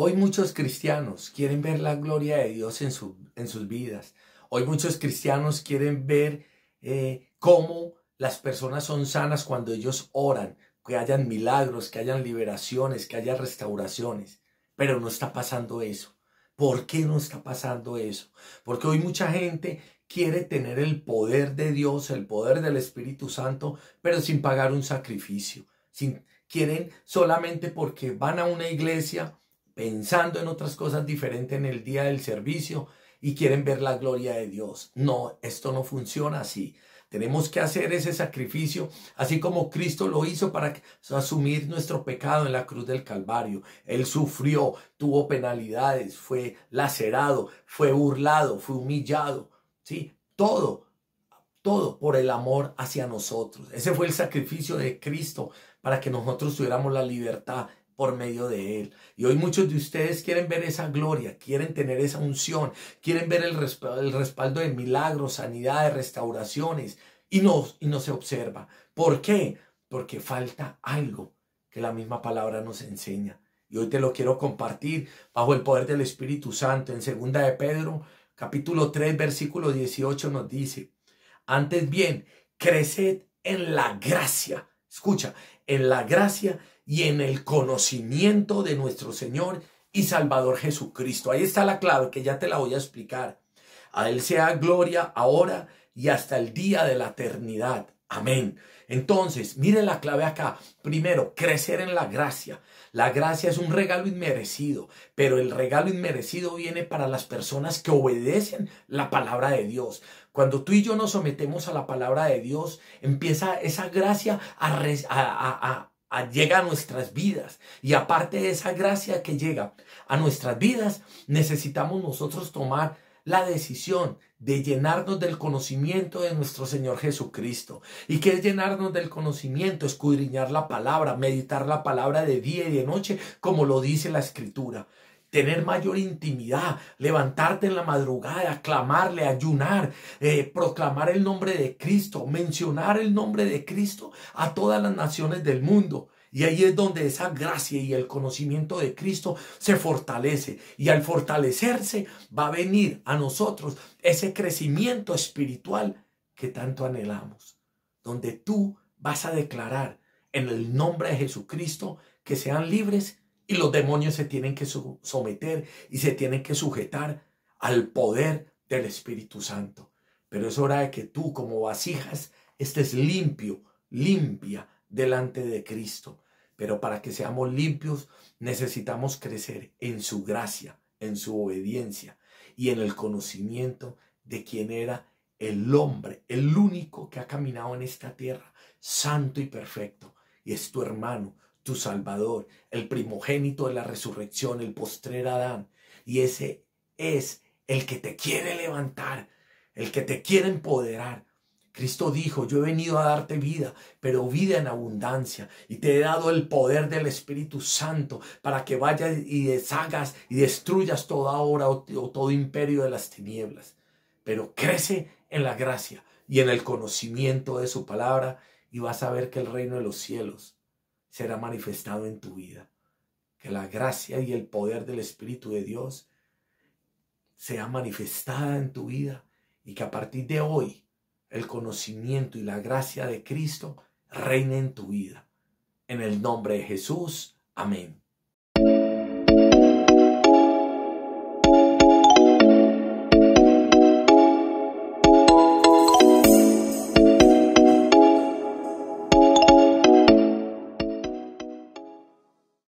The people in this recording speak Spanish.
Hoy muchos cristianos quieren ver la gloria de Dios en, su, en sus vidas. Hoy muchos cristianos quieren ver eh, cómo las personas son sanas cuando ellos oran, que hayan milagros, que hayan liberaciones, que haya restauraciones. Pero no está pasando eso. ¿Por qué no está pasando eso? Porque hoy mucha gente quiere tener el poder de Dios, el poder del Espíritu Santo, pero sin pagar un sacrificio. Sin, quieren solamente porque van a una iglesia pensando en otras cosas diferentes en el día del servicio y quieren ver la gloria de Dios. No, esto no funciona así. Tenemos que hacer ese sacrificio, así como Cristo lo hizo para asumir nuestro pecado en la cruz del Calvario. Él sufrió, tuvo penalidades, fue lacerado, fue burlado, fue humillado. Sí, todo, todo por el amor hacia nosotros. Ese fue el sacrificio de Cristo para que nosotros tuviéramos la libertad por medio de Él. Y hoy muchos de ustedes quieren ver esa gloria, quieren tener esa unción, quieren ver el, respaldo, de milagros, sanidades, restauraciones, y no, y no se observa. ¿Por qué? Porque falta algo que la misma palabra nos enseña. Y hoy te lo quiero compartir bajo el poder del Espíritu Santo. En segunda de Pedro, capítulo 3, versículo 18 nos dice, antes bien, creced en la gracia. Escucha, en la gracia y en el conocimiento de nuestro Señor y Salvador Jesucristo. Ahí está la clave que ya te la voy a explicar. A Él sea gloria ahora y hasta el día de la eternidad. Amén. Entonces, mire la clave acá. Primero, crecer en la gracia. La gracia es un regalo inmerecido, pero el regalo inmerecido viene para las personas que obedecen la palabra de Dios. Cuando tú y yo nos sometemos a la palabra de Dios, empieza esa gracia a, llega a nuestras vidas. Y aparte de esa gracia que llega a nuestras vidas, necesitamos nosotros tomar la decisión de llenarnos del conocimiento de nuestro Señor Jesucristo. ¿Y que es llenarnos del conocimiento? Escudriñar la palabra, meditar la palabra de día y de noche, como lo dice la Escritura tener mayor intimidad, levantarte en la madrugada, clamarle, ayunar, eh, proclamar el nombre de Cristo, mencionar el nombre de Cristo a todas las naciones del mundo. Y ahí es donde esa gracia y el conocimiento de Cristo se fortalece. Y al fortalecerse va a venir a nosotros ese crecimiento espiritual que tanto anhelamos. Donde tú vas a declarar en el nombre de Jesucristo que sean libres y los demonios se tienen que someter y se tienen que sujetar al poder del Espíritu Santo. Pero es hora de que tú como vasijas estés limpio, limpia delante de Cristo. Pero para que seamos limpios necesitamos crecer en su gracia, en su obediencia y en el conocimiento de quién era el hombre, el único que ha caminado en esta tierra, santo y perfecto, y es tu hermano, tu Salvador, el primogénito de la resurrección, el postrer Adán. Y ese es el que te quiere levantar, el que te quiere empoderar. Cristo dijo, yo he venido a darte vida, pero vida en abundancia, y te he dado el poder del Espíritu Santo para que vayas y deshagas y destruyas toda obra o todo imperio de las tinieblas. Pero crece en la gracia y en el conocimiento de su palabra y vas a ver que el reino de los cielos será manifestado en tu vida. Que la gracia y el poder del Espíritu de Dios sea manifestada en tu vida y que a partir de hoy el conocimiento y la gracia de Cristo reine en tu vida. En el nombre de Jesús. Amén.